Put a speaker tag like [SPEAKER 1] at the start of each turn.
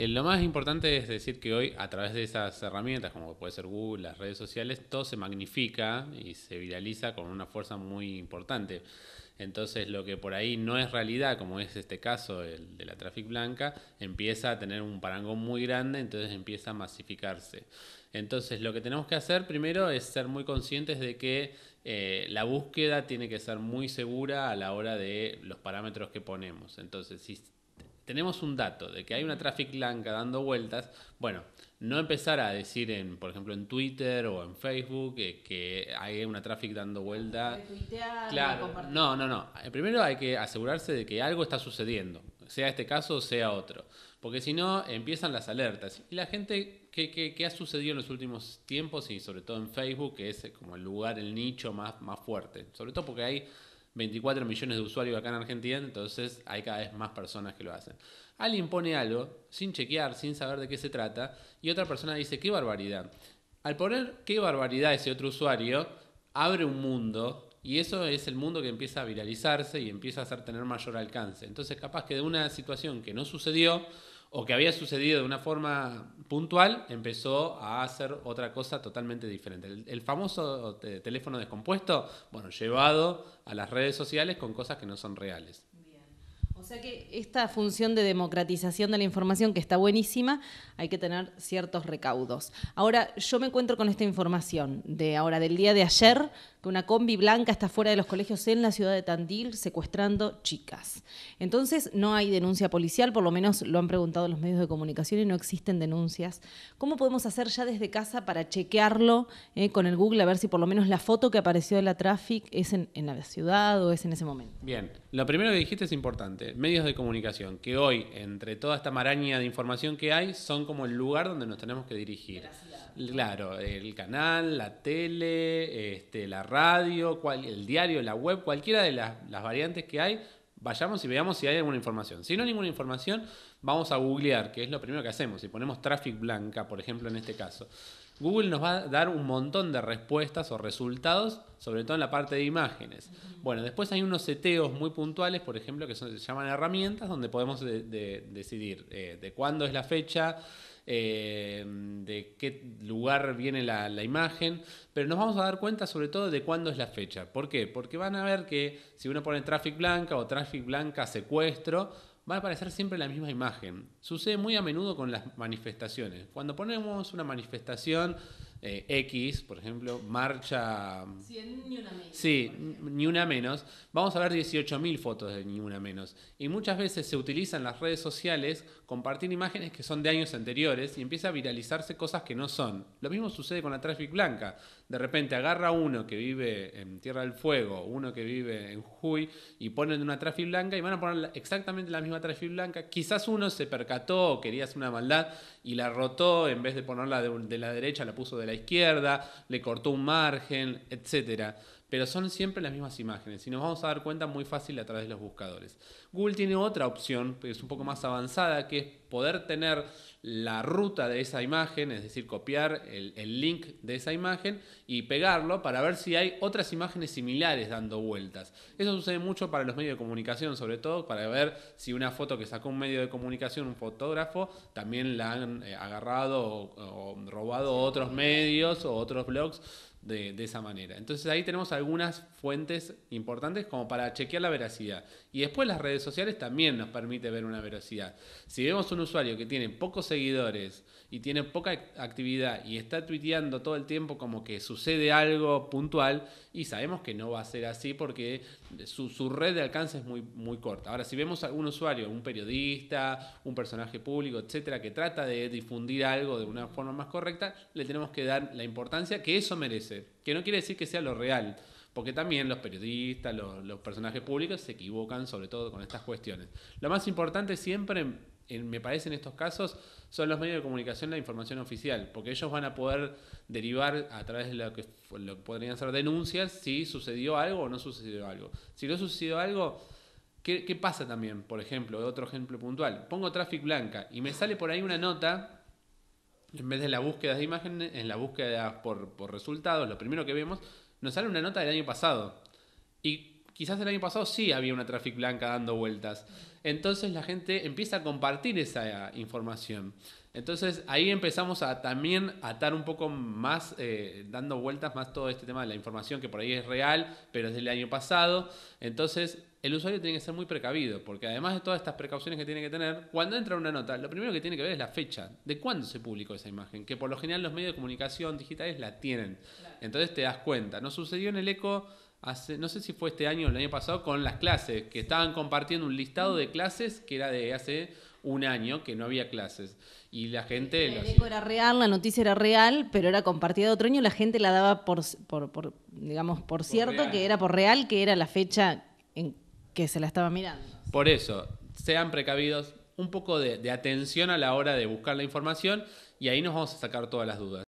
[SPEAKER 1] Eh, lo más importante es decir que hoy a través de esas herramientas, como puede ser Google, las redes sociales, todo se magnifica y se viraliza con una fuerza muy importante. Entonces lo que por ahí no es realidad, como es este caso de la Traffic Blanca, empieza a tener un parangón muy grande, entonces empieza a masificarse. Entonces lo que tenemos que hacer primero es ser muy conscientes de que eh, la búsqueda tiene que ser muy segura a la hora de los parámetros que ponemos. Entonces si tenemos un dato de que hay una traffic blanca dando vueltas, bueno, no empezar a decir, en, por ejemplo, en Twitter o en Facebook que hay una traffic dando vueltas.
[SPEAKER 2] claro, no,
[SPEAKER 1] no, no. Eh, primero hay que asegurarse de que algo está sucediendo, sea este caso o sea otro. Porque si no, empiezan las alertas. Y la gente ¿qué ha sucedido en los últimos tiempos, y sobre todo en Facebook, que es como el lugar, el nicho más, más fuerte. Sobre todo porque hay 24 millones de usuarios acá en Argentina, entonces hay cada vez más personas que lo hacen. Alguien pone algo sin chequear, sin saber de qué se trata, y otra persona dice, qué barbaridad. Al poner qué barbaridad ese otro usuario, abre un mundo y eso es el mundo que empieza a viralizarse y empieza a hacer tener mayor alcance. Entonces capaz que de una situación que no sucedió, o que había sucedido de una forma puntual, empezó a hacer otra cosa totalmente diferente. El, famoso teléfono descompuesto, bueno, llevado a las redes sociales con cosas que no son reales.
[SPEAKER 2] O sea que esta función de democratización de la información, que está buenísima, hay que tener ciertos recaudos. Ahora, yo me encuentro con esta información de ahora, del día de ayer, que una combi blanca está fuera de los colegios en la ciudad de Tandil secuestrando chicas. Entonces no hay denuncia policial, por lo menos lo han preguntado los medios de comunicación y no existen denuncias. ¿Cómo podemos hacer ya desde casa para chequearlo eh, con el Google a ver si por lo menos la foto que apareció de la traffic es en, en la ciudad o es en ese momento?
[SPEAKER 1] Bien, lo primero que dijiste es importante. Medios de comunicación, que hoy entre toda esta maraña de información que hay, son como el lugar donde nos tenemos que dirigir. Claro, el canal, la tele, este, la radio radio, el diario, la web, cualquiera de las, variantes que hay, vayamos y veamos si hay alguna información. Si no hay ninguna información, vamos a googlear, que es lo primero que hacemos. Si ponemos tráfico blanca, por ejemplo, en este caso, Google nos va a dar un montón de respuestas o resultados, sobre todo en la parte de imágenes. Bueno, después hay unos seteos muy puntuales, por ejemplo, que se llaman herramientas, donde podemos decidir eh, de cuándo es la fecha, Em, de qué lugar viene la, la, imagen, pero nos vamos a dar cuenta sobre todo de cuándo es la fecha. ¿Por qué? Porque van a ver que si uno pone Traffic Blanca o Traffic Blanca secuestro, va a aparecer siempre la misma imagen. Sucede muy a menudo con las manifestaciones. Cuando ponemos una manifestación eh, X, por ejemplo, marcha...
[SPEAKER 2] 100 ni una menos.
[SPEAKER 1] Sí, ni una menos. Vamos a ver 18.000 fotos de ni una menos. Y muchas veces se utilizan las redes sociales compartir imágenes que son de años anteriores y empieza a viralizarse cosas que no son. Lo mismo sucede con la Traffic Blanca. De repente agarra uno que vive en Tierra del Fuego, uno que vive en Jujuy y ponen una Traffic Blanca y van a poner exactamente la misma Traffic Blanca. Quizás uno se percató o quería hacer una maldad y la rotó en vez de ponerla de, de la derecha, la puso de la izquierda, le cortó un margen, etcétera pero son siempre las mismas imágenes y nos vamos a dar cuenta muy fácil a través de los buscadores. Google tiene otra opción, que es un poco más avanzada, que es poder tener la ruta de esa imagen, es decir, copiar el, link de esa imagen y pegarlo para ver si hay otras imágenes similares dando vueltas. Eso sucede mucho para los medios de comunicación, sobre todo para ver si una foto que sacó un medio de comunicación, un fotógrafo, también la han eh, agarrado o robado otros medios o otros blogs de, esa manera. Entonces ahí tenemos algunas fuentes importantes como para chequear la veracidad. Y después las redes sociales también nos permite ver una veracidad. Si vemos un usuario que tiene pocos seguidores y tiene poca actividad y está tuiteando todo el tiempo como que sucede algo puntual y sabemos que no va a ser así porque su, red de alcance es muy, muy corta. Ahora, si vemos algún usuario, un periodista, un personaje público, etcétera, que trata de difundir algo de una forma más correcta, le tenemos que dar la importancia que eso merece que no quiere decir que sea lo real, porque también los periodistas, los, personajes públicos se equivocan sobre todo con estas cuestiones. Lo más importante siempre, me parece en estos casos, son los medios de comunicación la información oficial, porque ellos van a poder derivar a través de lo que, podrían ser denuncias si sucedió algo o no sucedió algo. Si no sucedió algo... ¿Qué, ¿Qué, pasa también? Por ejemplo, otro ejemplo puntual. Pongo Traffic Blanca y me sale por ahí una nota en vez de la búsqueda de imágenes, en la búsqueda por, por resultados, lo primero que vemos, nos sale una nota del año pasado. Y quizás el año pasado sí había una traffic blanca dando vueltas. Entonces la gente empieza a compartir esa información. Entonces ahí empezamos a también atar un poco más, eh, dando vueltas más todo este tema de la información que por ahí es real, pero es del año pasado. Entonces el usuario tiene que ser muy precavido, porque además de todas estas precauciones que tiene que tener, cuando entra una nota, lo primero que tiene que ver es la fecha, de cuándo se publicó esa imagen, que por lo general los medios de comunicación digitales la tienen. Entonces te das cuenta, no sucedió en el eco Hace, no sé si fue este año o el año pasado, con las clases, que estaban compartiendo un listado de clases que era de hace un año que no había clases. Y la gente... El eco
[SPEAKER 2] era real, la noticia era real, pero era compartida otro año, la gente la daba por, digamos, por, cierto, que era por real, que era la fecha en que se la estaba mirando.
[SPEAKER 1] Por eso, sean precavidos, un poco de atención a la hora de buscar la información y ahí nos vamos a sacar todas las dudas.